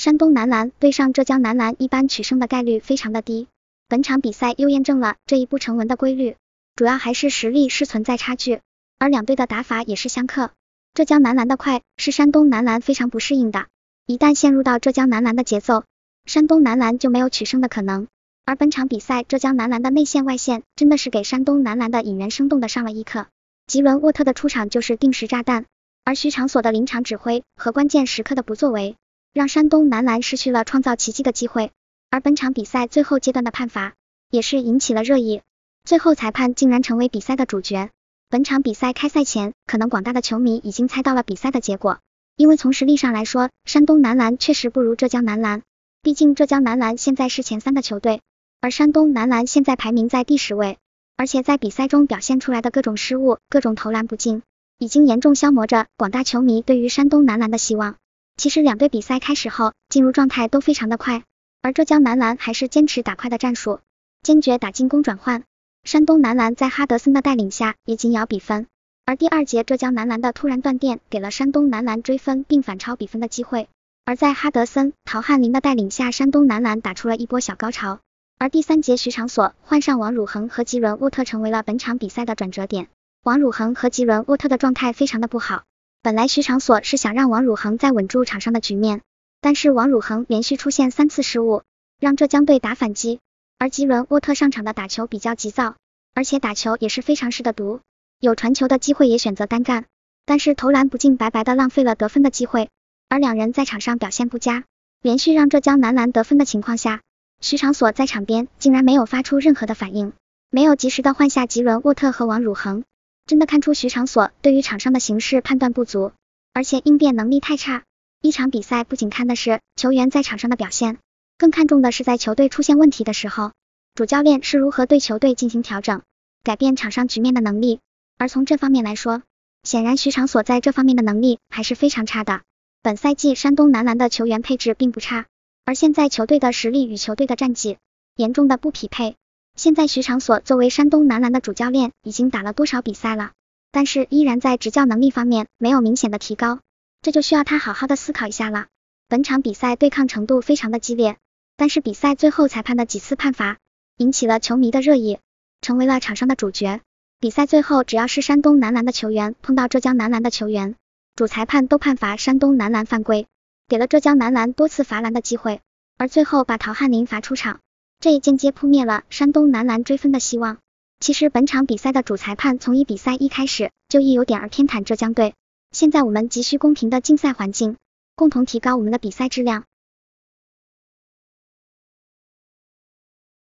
山东男篮对上浙江男篮，一般取胜的概率非常的低。本场比赛又验证了这一不成文的规律，主要还是实力是存在差距，而两队的打法也是相克。浙江男篮的快是山东男篮非常不适应的，一旦陷入到浙江男篮的节奏，山东男篮就没有取胜的可能。而本场比赛浙江男篮的内线外线真的是给山东男篮的引援生动的上了一课。吉伦沃特的出场就是定时炸弹，而徐长锁的临场指挥和关键时刻的不作为。让山东男篮失去了创造奇迹的机会，而本场比赛最后阶段的判罚也是引起了热议。最后裁判竟然成为比赛的主角。本场比赛开赛前，可能广大的球迷已经猜到了比赛的结果，因为从实力上来说，山东男篮确实不如浙江男篮。毕竟浙江男篮现在是前三的球队，而山东男篮现在排名在第十位，而且在比赛中表现出来的各种失误、各种投篮不进，已经严重消磨着广大球迷对于山东男篮的希望。其实两队比赛开始后进入状态都非常的快，而浙江男篮还是坚持打快的战术，坚决打进攻转换。山东男篮在哈德森的带领下也紧咬比分。而第二节浙江男篮的突然断电，给了山东男篮追分并反超比分的机会。而在哈德森、陶汉林的带领下，山东男篮打出了一波小高潮。而第三节徐长锁换上王汝恒和吉伦沃特成为了本场比赛的转折点。王汝恒和吉伦沃特的状态非常的不好。本来徐长索是想让王汝恒再稳住场上的局面，但是王汝恒连续出现三次失误，让浙江队打反击。而吉伦沃特上场的打球比较急躁，而且打球也是非常势的毒，有传球的机会也选择单干，但是投篮不进，白白的浪费了得分的机会。而两人在场上表现不佳，连续让浙江男篮得分的情况下，徐长索在场边竟然没有发出任何的反应，没有及时的换下吉伦沃特和王汝恒。真的看出徐长所对于场上的形势判断不足，而且应变能力太差。一场比赛不仅看的是球员在场上的表现，更看重的是在球队出现问题的时候，主教练是如何对球队进行调整，改变场上局面的能力。而从这方面来说，显然徐长所在这方面的能力还是非常差的。本赛季山东男篮的球员配置并不差，而现在球队的实力与球队的战绩严重的不匹配。现在徐长所作为山东男篮的主教练，已经打了多少比赛了？但是依然在执教能力方面没有明显的提高，这就需要他好好的思考一下了。本场比赛对抗程度非常的激烈，但是比赛最后裁判的几次判罚引起了球迷的热议，成为了场上的主角。比赛最后，只要是山东男篮的球员碰到浙江男篮的球员，主裁判都判罚山东男篮犯规，给了浙江男篮多次罚篮的机会，而最后把陶汉林罚出场。这也间接扑灭了山东男篮追分的希望。其实本场比赛的主裁判从一比赛一开始就一有点儿偏袒浙江队。现在我们急需公平的竞赛环境，共同提高我们的比赛质量。